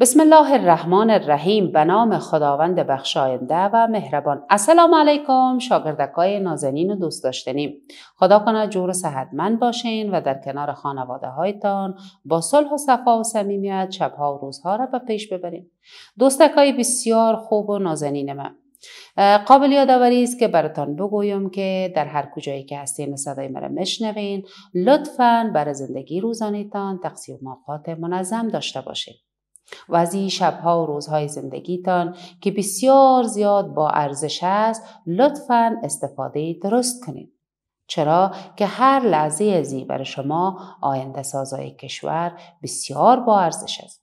بسم الله الرحمن الرحیم به نام خداوند بخشاینده و مهربان السلام علیکم شاگردکای نازنین و دوست داشتنیم خدا کنه جور و صحتمند باشین و در کنار خانواده هایتان با صلح و صفا و صمیمیت شبها و روزها را به پیش ببریم دوستکای بسیار خوب و نازنین من قابل یادآوری است که براتان بگویم که در هر کجایی که هستین صدای مرا مشنوین لطفا برای زندگی روزانیتان تقسیم اوقات منظم داشته باشید و از این شبها و روزهای زندگیتان که بسیار زیاد با ارزش است لطفا استفاده درست کنید چرا که هر لحظه زی برای شما آینده سازای کشور بسیار با ارزش است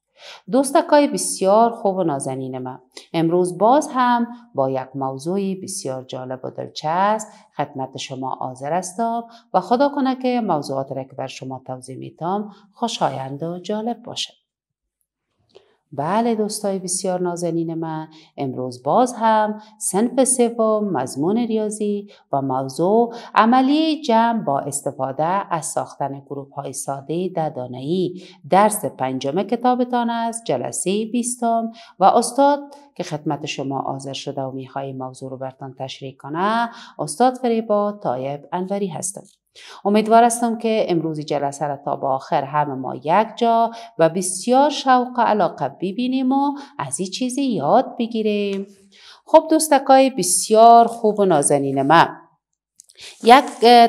دوستکای بسیار خوب و نازنین من امروز باز هم با یک موضوعی بسیار جالب و دلچسب خدمت شما حاضر هستم و خدا کنه که موضوعات را که بر شما توضیح میتم خوشایند و جالب باشد بله دوستای بسیار نازنین من امروز باز هم سنف سوم مضمون ریاضی و موضوع عملی جمع با استفاده از ساختن گروپ های ساده در دانایی درس پنجم کتابتان است جلسه بیستم و استاد که خدمت شما آذر شده و میخواهی موضوع رو برتان تشریح کنه استاد فریبا تایب انوری هستم امیدوار هستم که امروزی جلسه را تا به آخر همه ما یک جا و بسیار شوق و علاقه ببینیم و از این چیزی یاد بگیریم خب دوستکای بسیار خوب و نازنین من یک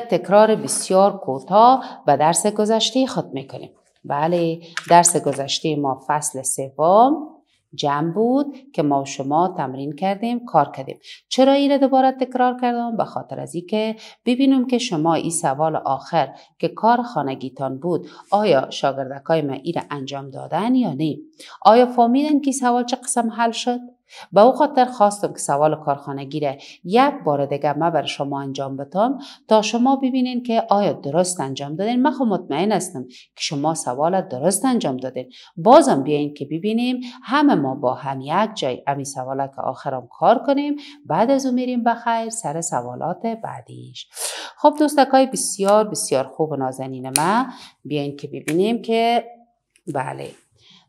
تکرار بسیار کوتاه و درس گذشته خود میکنیم بله درس گذشته ما فصل سوم جمع بود که ما شما تمرین کردیم کار کردیم چرا این دوباره تکرار کردم به خاطر از که ببینم که شما این سوال آخر که کار خانگیتان بود آیا شاگردکای ما این انجام دادن یا نه آیا فهمیدن که سوال چه قسم حل شد به او خاطر خواستم که سوال کارخانگی گیره یک بار دیگه ما بر شما انجام بدم تا شما ببینین که آیا درست انجام دادین من خب مطمئن هستم که شما سوال درست انجام دادین بازم بیاین که ببینیم همه ما با هم یک جای امی سوالات که آخرام کار کنیم بعد از او میریم بخیر سر سوالات بعدیش خب دوستکای بسیار بسیار خوب و نازنین ما بیاین که ببینیم که بله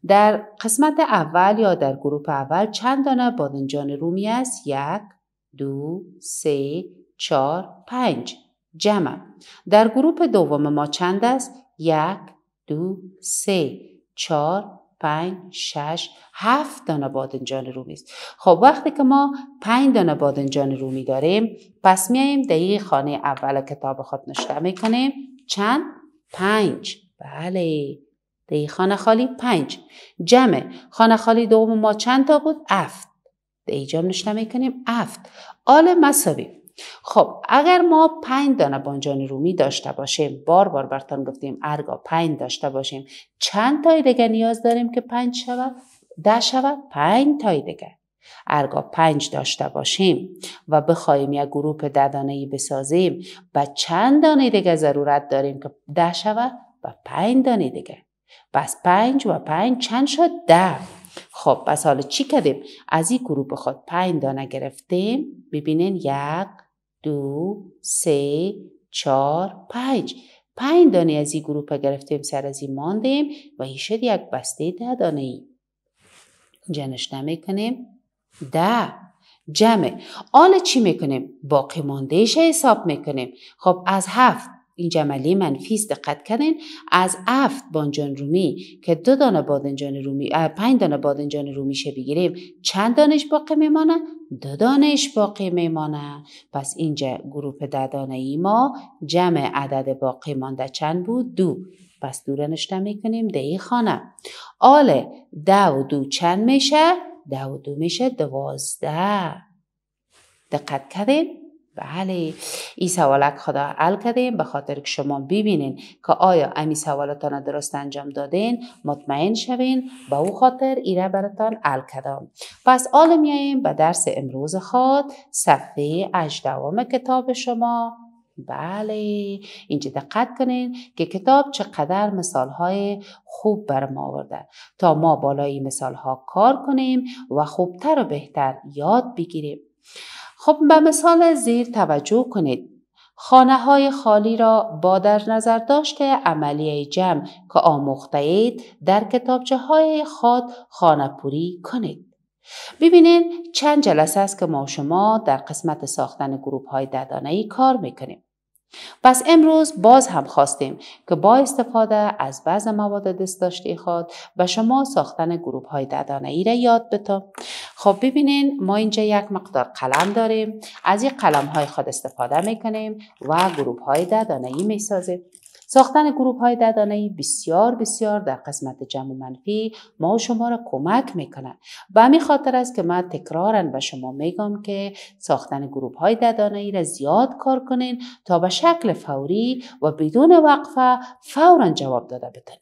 در قسمت اول یا در گروه اول چند دانه بادنجان رومی است؟ یک، دو، سه، چهار، پنج. جمع. در گروه دوم ما چند است؟ یک، دو، سه، چهار، پنج، شش، هفت دانه بادنجان رومی است. خب وقتی که ما پنج دانه بادنجان رومی داریم پس میاییم در این خانه اول کتاب خود نشته میکنیم. چند؟ پنج. بله. دهی خانه خالی پنج جمع خانه خالی دوم ما چند تا بود هفت دهی جمع نشنه کنیم افت آل مساوی خب اگر ما پنج دانه بانجان رومی داشته باشیم بار بار برتان گفتیم ارگا پنج داشته باشیم چند تای دیگه نیاز داریم که پنج شود ده شود پنج تای دیگه ارگا پنج داشته باشیم و بخوایم یک گروپ ده ای بسازیم و چند دانه دیگه ضرورت داریم که ده شود و پنج دانه دیگه پس پنج و پنج چند شد ده خب پس حالا چی کردیم از این گروه خود پنج دانه گرفتیم ببینین یک دو سه چهار پنج پنج دانه از این گروه گرفتیم سر از این ماندیم و این شد یک بسته ده دانه ای جنش نمیکنیم ده جمع حالا چی میکنیم باقی مانده حساب میکنیم خب از هفت این جمله منفیس دقت کردین از افت بانجان رومی که دو دانه بادنجان رومی پنج دانه بادنجان رومی شه بگیریم چند دانش باقی میمانه دو دانش باقی میمانه پس اینجا گروپ ده دانه ای ما جمع عدد باقی مانده چند بود دو پس دوره را نشته میکنیم ده ای خانه آله ده و دو چند میشه ده و دو میشه دوازده دقت کردین بله این سوالک خدا حل کردیم به خاطر که شما ببینین که آیا امی سوالتان درست انجام دادین مطمئن شوین به او خاطر ایره براتان حل کردم پس حالا میاییم به درس امروز خود صفحه 18 کتاب شما بله اینجا دقت کنین که کتاب چقدر مثال های خوب بر ما آورده تا ما بالای مثال ها کار کنیم و خوبتر و بهتر یاد بگیریم خب به مثال زیر توجه کنید. خانه های خالی را با در نظر داشت عملیه جمع که آموخته اید در کتابچه های خود خانه پوری کنید. ببینید چند جلسه است که ما شما در قسمت ساختن گروپ های ددانه کار میکنیم. پس امروز باز هم خواستیم که با استفاده از بعض مواد داشته خود به شما ساختن گروپ های ددانه ای را یاد بتا خب ببینین ما اینجا یک مقدار قلم داریم از این قلم های خود استفاده میکنیم و گروپ های ددانه ای میسازیم ساختن گروپ های ددانه بسیار بسیار در قسمت جمع منفی ما شما را کمک میکنند و همین خاطر است که من تکرارا به شما میگم که ساختن گروپ های ددانه ای را زیاد کار کنین تا به شکل فوری و بدون وقفه فورا جواب داده بتنین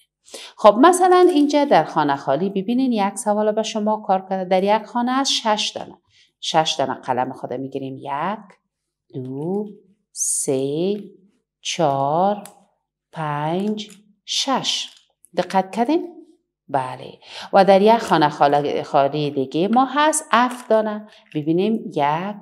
خب مثلا اینجا در خانه خالی ببینین یک سوال به شما کار کرده در یک خانه از شش دانه شش دانه قلم خود میگیریم یک دو سه چهار پنج شش دقت کردیم؟ بله و در یک خانه خالی دیگه ما هست اف دانه ببینیم یک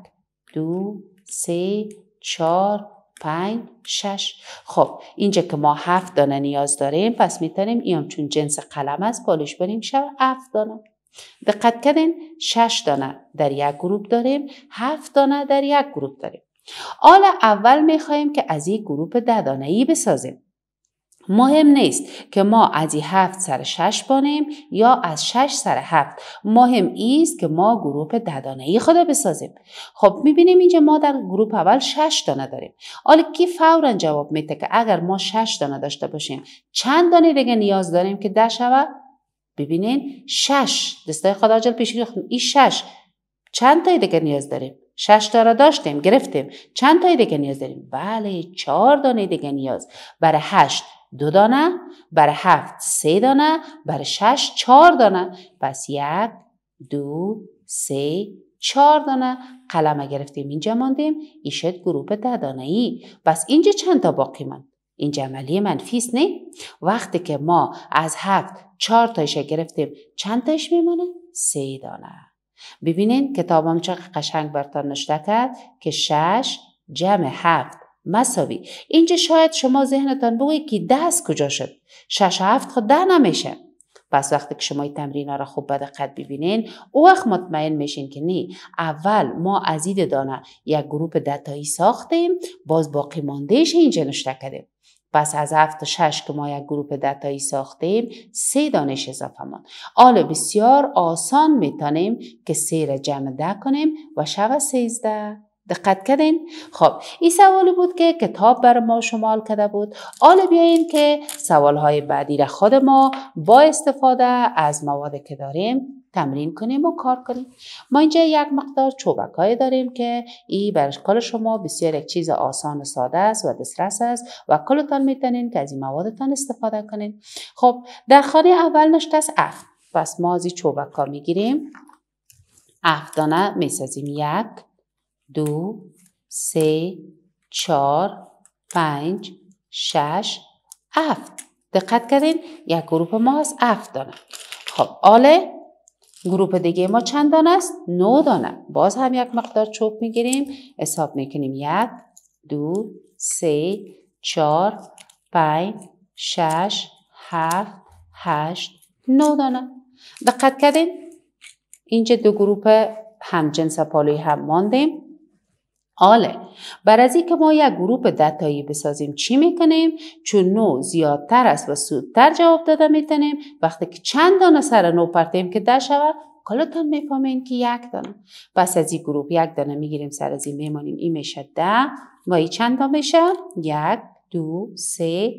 دو سه چهار پنج شش خب اینجا که ما هفت دانه نیاز داریم پس میتونیم ایام چون جنس قلم است بالش بریم شب هفت دانه دقت کردین شش دانه در یک گروه داریم هفت دانه در یک گروه داریم حالا اول میخواهیم که از یک گروه ده دانه ای بسازیم مهم نیست که ما از هفت سر شش بانیم یا از شش سر هفت مهم است که ما گروپ ددانه ای خدا بسازیم خب میبینیم اینجا ما در گروپ اول شش دانه داریم حالا کی فورا جواب میده که اگر ما شش دانه داشته باشیم چند دانه دیگه نیاز داریم که ده شوه ببینین شش دستای خدا جل پیش این شش چند تای دیگه نیاز داریم شش تا را داشتیم گرفتیم چند تای دیگه نیاز داریم بله چهار دانه دیگه نیاز برای هشت دو دانه بر هفت سه دانه بر شش چهار دانه پس یک دو سه چهار دانه قلم گرفتیم اینجا ماندیم این گروپ گروه ده دانه ای پس اینجا چند تا باقی ماند اینجا عملی منفیس نی؟ نه وقتی که ما از هفت چهار تایش گرفتیم چند تایش میمانه سه دانه ببینین کتابم چقدر قشنگ برتان نشده کرد که شش جمع هفت مساوی اینجا شاید شما ذهنتان بگوید که ده از کجا شد شش هفت خود خب ده نمیشه پس وقتی که شما این تمرین ها را خوب به دقت ببینین او وقت مطمئن میشین که نه اول ما از این دانه یک گروپ دتایی ساختیم باز باقی ماندهش اینجا نشته کردیم پس از هفت شش که ما یک گروپ دتایی ساختیم سه دانش اضافه مان حالا بسیار آسان میتانیم که سه را جمع ده کنیم و شب سیزده دقت کردین خب این سوالی بود که کتاب بر ما شمال کرده بود حالا بیاین که سوال های بعدی را خود ما با استفاده از مواد که داریم تمرین کنیم و کار کنیم ما اینجا یک مقدار های داریم که ای برای شما بسیار یک چیز آسان و ساده است و دسترس است و کلتان میتونین که از این موادتان استفاده کنین خب در خانه اول نشته است اف پس ما از این ها میگیریم اف دانه میسازیم یک دو سه چهار پنج شش هفت دقت کردین یک گروپ ما از هفت دانه خب آله گروپ دیگه ما چند دانه است؟ نو دانه باز هم یک مقدار چوب میگیریم حساب میکنیم یک دو سه چهار پنج شش هفت هشت نو دانه دقت کردین اینجا دو گروپ همجنس پالوی هم ماندیم آله، بر از که ما یک گروپ دتایی بسازیم چی میکنیم چون نو زیادتر است و سودتر جواب داده میتونیم وقتی که چند دانه سر نو پرتیم که ده شود کلتان میفهمین که یک دانه پس از این گروپ یک دانه میگیریم سر از این میمانیم این میشه ده و ای چند تا میشه یک دو سه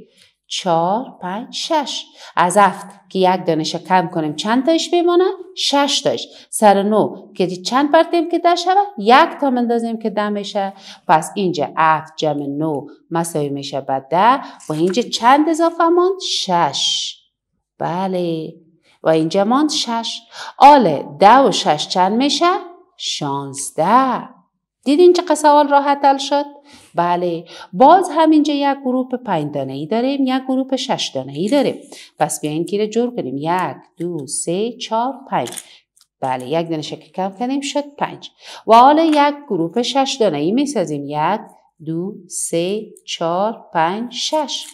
چهار پنج شش از هفت که یک دانش کم کنیم چند تایش بیمانه؟ شش تایش سر نو که چند پرتیم که ده شود یک تا مندازیم که ده میشه پس اینجا هفت جمع نو مساوی میشه به ده و اینجا چند اضافه ماند شش بله و اینجا ماند شش آله ده و شش چند میشه شانزده دیدین چه سوال راحت حل شد بله باز همینجا یک گروپ پنج دانه ای داریم یک گروپ شش دانه ای داریم پس بیاین که رو جور کنیم یک دو سه چهار پنج بله یک دانه شکل کم کنیم شد پنج و حالا یک گروپ شش دانه ای میسازیم یک دو سه چهار پنج شش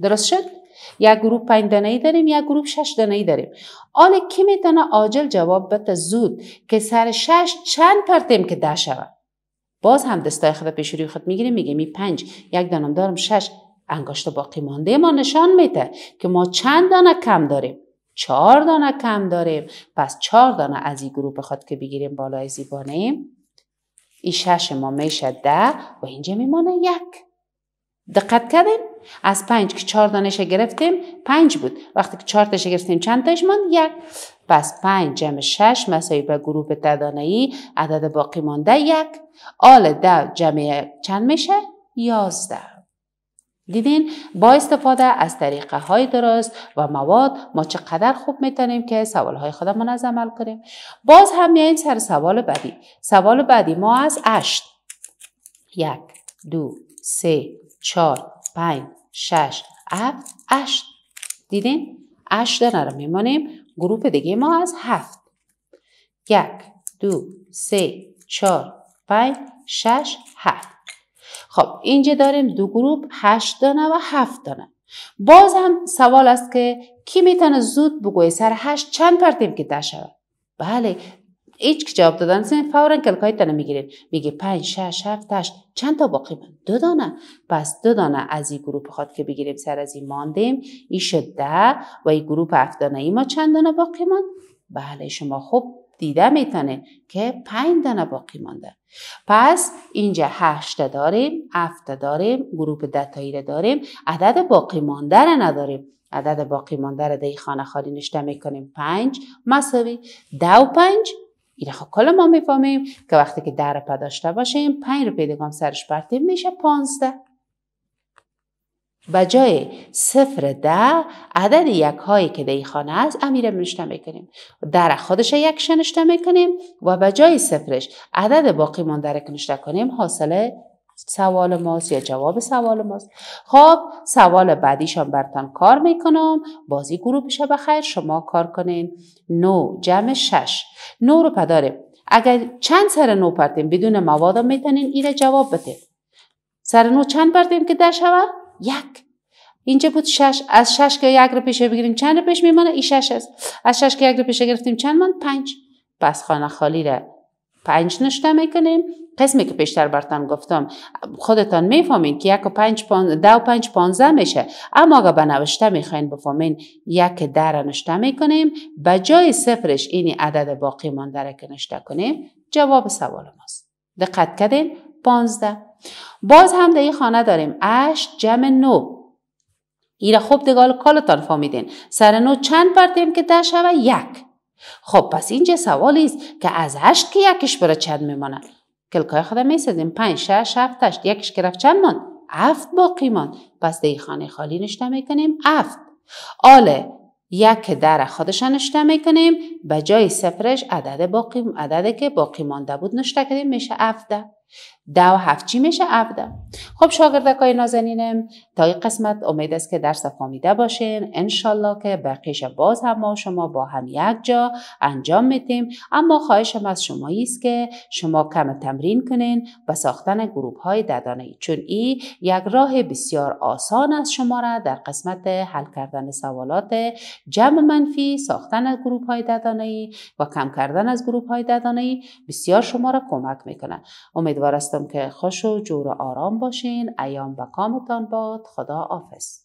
درست شد یک گروه پنج دانه ای داریم یک گروه شش دانه ای داریم آله کی میتونه عاجل جواب بده زود که سر شش چند پرتیم که ده شود باز هم دستای خود پیش روی خود میگیریم میگیم می پنج یک دانم دارم شش انگشت باقی مانده ما نشان میده که ما چند دانه کم داریم چهار دانه کم داریم پس چهار دانه از این گروه خود که بگیریم بالای زیبانه این شش ما میشه ده و اینجا میمانه یک دقت کردیم از پنج که چهار دانش گرفتیم پنج بود وقتی که چهار تاش گرفتیم چند تاش ماند یک پس پنج جمع شش مساوی به گروه ای. عدد باقی مانده یک آل ده جمع چند میشه یازده دیدین با استفاده از طریقه های درست و مواد ما چقدر خوب میتونیم که سوال های خودمون از عمل کنیم باز هم میاییم سر سوال بعدی سوال بعدی ما از 8 یک دو سه چهار پنج شش هفت هشت دیدین هشت دانه رو میمانیم گروپ دیگه ما از هفت یک دو سه چهار پنج شش هفت خب اینجا داریم دو گروپ هشت دانه و هفت دانه باز هم سوال است که کی میتونه زود بگوی سر هشت چند پرتیب که شود بله هیچ که جواب دادن سین فورا کلکای تنه میگیرین میگه پنج شش هفت هشت چند تا باقی من دو دانه پس دو دانه از این گروه خواد که بگیریم سر از این ماندیم ای شد ده و این گروه هفت ای ما چند دانه باقی من بله شما خوب دیده میتونه که پنج دانه باقی مانده پس اینجا هشت داریم هفت داریم گروه دتایی رو داریم عدد باقی مانده رو نداریم عدد باقی مانده رو در خانه خالی نشته میکنیم پنج مساوی دو و پنج خب کلا ما میفهمیم که وقتی که در پا داشته باشیم پنج رو پیدگام سرش برتیم میشه پانزده به جای صفر ده عدد یک هایی که در خانه است امیره کنیم میکنیم در خودش یک شنشته میکنیم و به جای صفرش عدد باقی مانده درک نشته کنیم حاصل سوال ماست یا جواب سوال ماست خب سوال بعدیشان برتان کار میکنم بازی گروه بشه بخیر شما کار کنین نو جمع شش نو رو پداره اگر چند سر نو پردیم بدون مواد میتونین ایره جواب بده سر نو چند پردیم که در شود یک اینجا بود شش از شش که یک رو پیش بگیریم چند رو پیش میمانه این شش است از شش که یک رو پیش گرفتیم چند من پنج پس خانه خالی پنج نشته میکنیم قسمی که پیشتر برتان گفتم خودتان میفهمین که یک و پنج پان دو پنج پانزده میشه اما اگر به نوشته میخواین بفهمین یک در نشته میکنیم به جای صفرش اینی عدد باقی مانده را که نشته کنیم جواب سوال ماست دقت کردین پانزده باز هم در این خانه داریم اش جمع نو ایره خوب دگال کالتان فهمیدین سر نو چند پرتیم که ده شوه یک خب پس اینجا سوالی است که از هشت که یکش برای چند میماند کلکای خدا میسازیم پنج شش هفت هشت یکش که رفت چند ماند هفت باقی ماند پس دی خانه خالی نشته میکنیم هفت آله یک در خودش نشته میکنیم به جای سفرش عدد باقی عدد که باقی مانده بود نشته کردیم میشه در ده و هفت چی میشه عبده خب شاگردکای نازنینم تا این قسمت امید است که درس فامیده باشین انشالله که بقیش باز هم ما شما با هم یک جا انجام میتیم اما خواهشم از شما است که شما کم تمرین کنین و ساختن گروپ های ددانه ای چون ای یک راه بسیار آسان است شما را در قسمت حل کردن سوالات جمع منفی ساختن گروپ های ددانه ای و کم کردن از گروپ های ددانه ای بسیار شما را کمک میکنه امید امیدوارستم که خوش و جور و آرام باشین ایام و کامتان باد خدا حافظ